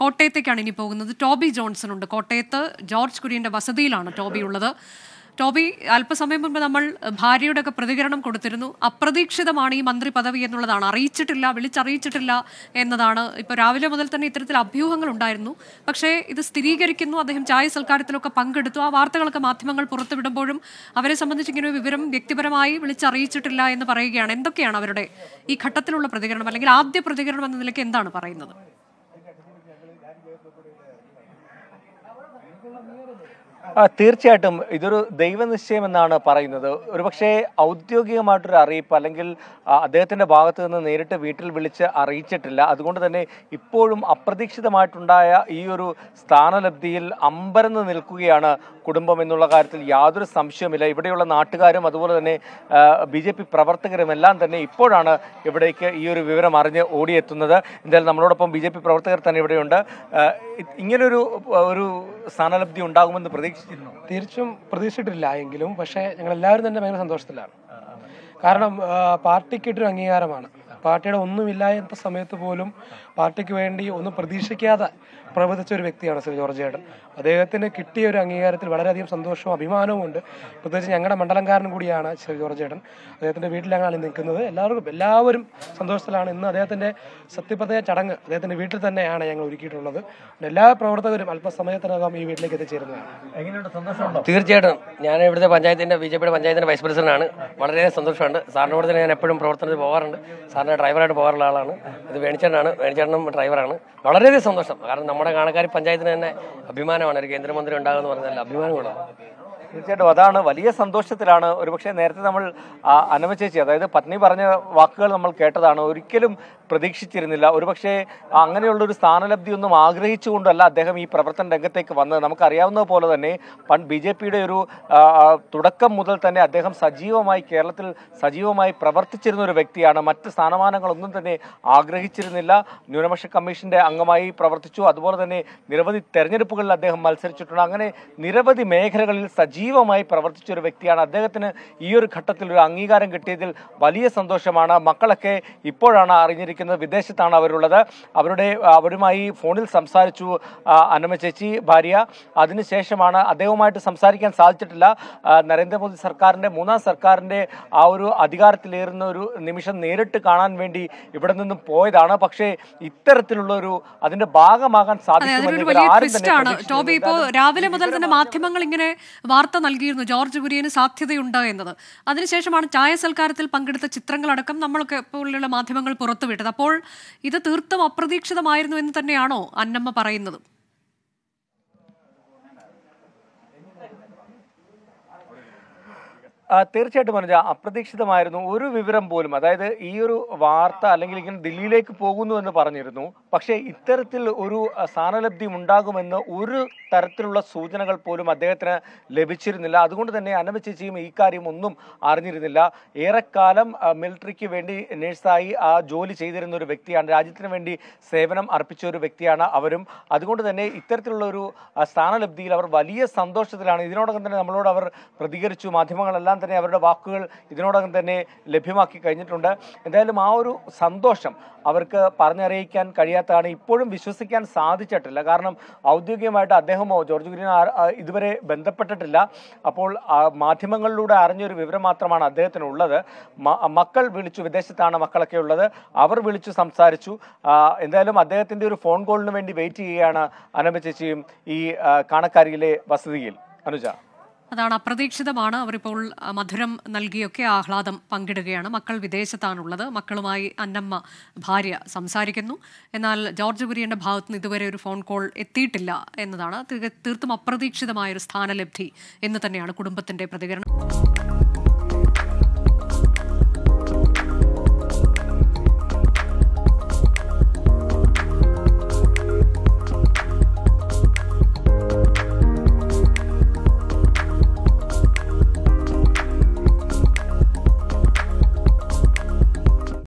കോട്ടയത്തേക്കാണ് ഇനി പോകുന്നത് Toby Johnson ഉണ്ട് കോട്ടയത്ത് ജോർജ് കുര്യൻ്റെ വസതിയിലാണ് ടോബി ഉള്ളത് ടോബി അല്പസമയം മുൻപ് നമ്മൾ ഭാര്യയുടെ ഒക്കെ പ്രതികരണം കൊടുത്തിരുന്നു അപ്രതീക്ഷിതമാണ് ഈ മന്ത്രി പദവി എന്നുള്ളതാണ് അറിയിച്ചിട്ടില്ല വിളിച്ചറിയിച്ചിട്ടില്ല എന്നതാണ് ഇപ്പോൾ രാവിലെ മുതൽ തന്നെ ഇത്തരത്തിൽ അഭ്യൂഹങ്ങൾ ഉണ്ടായിരുന്നു പക്ഷേ ഇത് സ്ഥിരീകരിക്കുന്നു അദ്ദേഹം ചായ സൽക്കാരത്തിലൊക്കെ പങ്കെടുത്തു ആ വാർത്തകളൊക്കെ മാധ്യമങ്ങൾ പുറത്തുവിടുമ്പോഴും അവരെ സംബന്ധിച്ച് ഇങ്ങനെ വിവരം വ്യക്തിപരമായി വിളിച്ചറിയിച്ചിട്ടില്ല എന്ന് പറയുകയാണ് എന്തൊക്കെയാണ് അവരുടെ ഈ ഘട്ടത്തിലുള്ള പ്രതികരണം അല്ലെങ്കിൽ ആദ്യ പ്രതികരണം എന്ന നിലയ്ക്ക് എന്താണ് പറയുന്നത് ആ തീർച്ചയായിട്ടും ഇതൊരു ദൈവനിശ്ചയം എന്നാണ് പറയുന്നത് ഒരുപക്ഷെ ഔദ്യോഗികമായിട്ടൊരു അറിയിപ്പ് അല്ലെങ്കിൽ അദ്ദേഹത്തിൻ്റെ ഭാഗത്തു നിന്ന് നേരിട്ട് വീട്ടിൽ വിളിച്ച് അറിയിച്ചിട്ടില്ല അതുകൊണ്ട് തന്നെ ഇപ്പോഴും അപ്രതീക്ഷിതമായിട്ടുണ്ടായ ഈ ഒരു സ്ഥാനലബ്ധിയിൽ അമ്പരന്ന് നിൽക്കുകയാണ് കുടുംബം എന്നുള്ള കാര്യത്തിൽ യാതൊരു സംശയവുമില്ല ഇവിടെയുള്ള നാട്ടുകാരും അതുപോലെ തന്നെ ബി ജെ പി പ്രവർത്തകരും എല്ലാം തന്നെ ഇപ്പോഴാണ് ഇവിടേക്ക് ഈ ഒരു വിവരം അറിഞ്ഞ് ഓടിയെത്തുന്നത് എന്തായാലും നമ്മളോടൊപ്പം ബി ജെ പി പ്രവർത്തകർ തന്നെ ഇവിടെയുണ്ട് ഇങ്ങനൊരു ഒരു സ്ഥാനലബ്ധി ഉണ്ടാകുമെന്ന് പ്രതീക്ഷ പ്രതീക്ഷിച്ചിരുന്നു തീർച്ചയായും പ്രതീക്ഷിച്ചിട്ടില്ല എങ്കിലും പക്ഷേ ഞങ്ങൾ എല്ലാവരും തന്നെ ഭയങ്കര സന്തോഷത്തിലാണ് കാരണം പാർട്ടിക്ക് പാർട്ടിക്കിട്ടൊരു അംഗീകാരമാണ് പാർട്ടിയുടെ ഒന്നുമില്ലാത്ത സമയത്ത് പോലും പാർട്ടിക്ക് വേണ്ടി ഒന്നും പ്രതീക്ഷിക്കാതെ പ്രവർത്തിച്ച ഒരു വ്യക്തിയാണ് ശ്രീ ജോർജ് ചേട്ടൻ അദ്ദേഹത്തിന് കിട്ടിയ ഒരു അംഗീകാരത്തിൽ വളരെയധികം സന്തോഷവും അഭിമാനവും ഉണ്ട് പ്രത്യേകിച്ച് ഞങ്ങളുടെ മണ്ഡലംകാരൻ കൂടിയാണ് ശ്രീ ജോർജ് ചേട്ടൻ അദ്ദേഹത്തിൻ്റെ വീട്ടിലാണ് നിൽക്കുന്നത് എല്ലാവർക്കും എല്ലാവരും സന്തോഷത്തിലാണ് ഇന്ന് അദ്ദേഹത്തിൻ്റെ സത്യപ്രതിജ്ഞ ചടങ്ങ് അദ്ദേഹത്തിൻ്റെ വീട്ടിൽ തന്നെയാണ് ഞങ്ങൾ ഒരുക്കിയിട്ടുള്ളത് എല്ലാ പ്രവർത്തകരും അല്പസമയത്തിനകം ഈ വീട്ടിലേക്ക് എത്തിച്ചേരുന്നതാണ് തീർച്ചയായിട്ടും ഞാൻ ഇവിടുത്തെ പഞ്ചായത്തിൻ്റെ ബി ജെ പിയുടെ പഞ്ചായത്തിൻ്റെ വൈസ് പ്രസിഡന്റാണ് വളരെ സന്തോഷമുണ്ട് സാറിനോട് തന്നെ ഞാൻ എപ്പോഴും പ്രവർത്തനത്തിൽ പോകാറുണ്ട് സാറിന് ഡ്രൈവറായിട്ട് പോകാറുള്ള ആളാണ് ഇത് വേണിച്ചേട്ടനാണ് വേണിച്ചേട്ടനും ഡ്രൈവറാണ് വളരെയധികം സന്തോഷം കാരണം നമ്മുടെ കാണക്കാരി പഞ്ചായത്തിന് തന്നെ അഭിമാനമാണ് ഒരു കേന്ദ്രമന്ത്രി ഉണ്ടാകുമെന്ന് പറഞ്ഞാൽ അഭിമാനം കൂടാണ് തീർച്ചയായിട്ടും അതാണ് വലിയ സന്തോഷത്തിലാണ് ഒരുപക്ഷെ നേരത്തെ നമ്മൾ അനവ ചേച്ചി അതായത് പത്നി പറഞ്ഞ വാക്കുകൾ നമ്മൾ കേട്ടതാണ് ഒരിക്കലും പ്രതീക്ഷിച്ചിരുന്നില്ല ഒരുപക്ഷെ സ്ഥാനലബ്ധി ഒന്നും ആഗ്രഹിച്ചുകൊണ്ടല്ല അദ്ദേഹം ഈ പ്രവർത്തന രംഗത്തേക്ക് വന്നത് നമുക്കറിയാവുന്ന പോലെ തന്നെ പണ്ട് ബി ജെ പിയുടെ ഒരു തുടക്കം മുതൽ തന്നെ അദ്ദേഹം സജീവമായി കേരളത്തിൽ സജീവമായി പ്രവർത്തിച്ചിരുന്ന ഒരു വ്യക്തിയാണ് മറ്റ് സ്ഥാനമാനങ്ങളൊന്നും തന്നെ ആഗ്രഹിച്ചിരുന്നില്ല ന്യൂനപക്ഷ കമ്മീഷന്റെ അംഗമായി പ്രവർത്തിച്ചു അതുപോലെ തന്നെ നിരവധി തെരഞ്ഞെടുപ്പുകളിൽ അദ്ദേഹം മത്സരിച്ചിട്ടുണ്ട് അങ്ങനെ നിരവധി മേഖലകളിൽ സജീവമായി പ്രവർത്തിച്ച ഒരു വ്യക്തിയാണ് അദ്ദേഹത്തിന് ഈ ഒരു ഘട്ടത്തിൽ ഒരു അംഗീകാരം കിട്ടിയതിൽ വലിയ സന്തോഷമാണ് മക്കളൊക്കെ ഇപ്പോഴാണ് അറിഞ്ഞിരിക്കുന്നത് താമസിക്കുന്നത് വിദേശത്താണ് അവരുള്ളത് അവരുടെ അവരുമായി ഫോണിൽ സംസാരിച്ചു അന്നമ്മ ചേച്ചി ഭാര്യ അതിനുശേഷമാണ് അദ്ദേഹവുമായിട്ട് സംസാരിക്കാൻ സാധിച്ചിട്ടില്ല നരേന്ദ്രമോദി സർക്കാരിൻ്റെ മൂന്നാം സർക്കാരിൻ്റെ ആ ഒരു അധികാരത്തിലേറുന്ന ഒരു നിമിഷം നേരിട്ട് കാണാൻ വേണ്ടി ഇവിടെ നിന്നും പോയതാണ് പക്ഷേ ഇത്തരത്തിലുള്ള ഒരു അതിന്റെ ഭാഗമാകാൻ സാധിക്കും ഇപ്പോൾ രാവിലെ മുതൽ തന്നെ മാധ്യമങ്ങൾ ഇങ്ങനെ വാർത്ത നൽകിയിരുന്നു ജോർജ് കുര്യന് സാധ്യതയുണ്ട് എന്നത് അതിനുശേഷമാണ് ചായ സൽക്കാരത്തിൽ പങ്കെടുത്ത ചിത്രങ്ങളടക്കം നമ്മളൊക്കെ പോലുള്ള മാധ്യമങ്ങൾ പുറത്തുവിട്ടത് സംഭവിച്ചത് അപ്പോൾ ഇത് തീർത്തും അപ്രതീക്ഷിതമായിരുന്നു എന്ന് തന്നെയാണോ അന്നമ്മ പറയുന്നത് തീർച്ചയായിട്ടും പറഞ്ഞ അപ്രതീക്ഷിതമായിരുന്നു ഒരു വിവരം പോലും അതായത് ഈ ഒരു വാർത്ത അല്ലെങ്കിൽ ഇങ്ങനെ ദില്ലിയിലേക്ക് പോകുന്നു എന്ന് പറഞ്ഞിരുന്നു പക്ഷേ ഇത്തരത്തിൽ ഒരു സ്ഥാനലബ്ധി ഉണ്ടാകുമെന്ന് ഒരു തരത്തിലുള്ള സൂചനകൾ പോലും അദ്ദേഹത്തിന് ലഭിച്ചിരുന്നില്ല അതുകൊണ്ട് തന്നെ അനവ ചേച്ചിയും ഈ കാര്യം ഒന്നും അറിഞ്ഞിരുന്നില്ല ഏറെക്കാലം മിലിറ്ററിക്ക് വേണ്ടി നേഴ്സായി ആ ജോലി ചെയ്തിരുന്ന ഒരു വ്യക്തിയാണ് രാജ്യത്തിന് വേണ്ടി സേവനം അർപ്പിച്ച ഒരു വ്യക്തിയാണ് അവരും അതുകൊണ്ട് തന്നെ ഇത്തരത്തിലുള്ള ഒരു സ്ഥാനലബ്ധിയിൽ അവർ വലിയ സന്തോഷത്തിലാണ് ഇതിനോടകം തന്നെ നമ്മളോട് അവർ പ്രതികരിച്ചു മാധ്യമങ്ങളെല്ലാം തന്നെ അവരുടെ വാക്കുകൾ ഇതിനോടകം തന്നെ ലഭ്യമാക്കി കഴിഞ്ഞിട്ടുണ്ട് എന്തായാലും ആ ഒരു സന്തോഷം അവർക്ക് പറഞ്ഞറിയിക്കാൻ കഴിയാത്ത സമയത്താണ് ഇപ്പോഴും വിശ്വസിക്കാൻ സാധിച്ചിട്ടില്ല കാരണം ഔദ്യോഗികമായിട്ട് അദ്ദേഹമോ ജോർജ് കുര്യൻ ഇതുവരെ ബന്ധപ്പെട്ടിട്ടില്ല അപ്പോൾ മാധ്യമങ്ങളിലൂടെ അറിഞ്ഞൊരു വിവരം മാത്രമാണ് അദ്ദേഹത്തിനുള്ളത് മക്കൾ വിളിച്ചു വിദേശത്താണ് മക്കളൊക്കെ ഉള്ളത് അവർ വിളിച്ചു സംസാരിച്ചു എന്തായാലും അദ്ദേഹത്തിൻ്റെ ഒരു ഫോൺ കോളിന് വേണ്ടി വെയിറ്റ് ചെയ്യുകയാണ് അനമ്പ ചേച്ചിയും ഈ കാണക്കാരിയിലെ വസതിയിൽ അനുജ അതാണ് അപ്രതീക്ഷിതമാണ് അവരിപ്പോൾ മധുരം നൽകിയൊക്കെ ആഹ്ലാദം പങ്കിടുകയാണ് മക്കൾ വിദേശത്താണുള്ളത് മക്കളുമായി അന്നമ്മ ഭാര്യ സംസാരിക്കുന്നു എന്നാൽ ജോർജ് കുര്യൻ്റെ ഭാഗത്തു നിന്ന് ഇതുവരെ ഒരു ഫോൺ കോൾ എത്തിയിട്ടില്ല എന്നതാണ് തീർത്തും അപ്രതീക്ഷിതമായ ഒരു സ്ഥാനലബ്ധി എന്ന് തന്നെയാണ് കുടുംബത്തിൻ്റെ പ്രതികരണം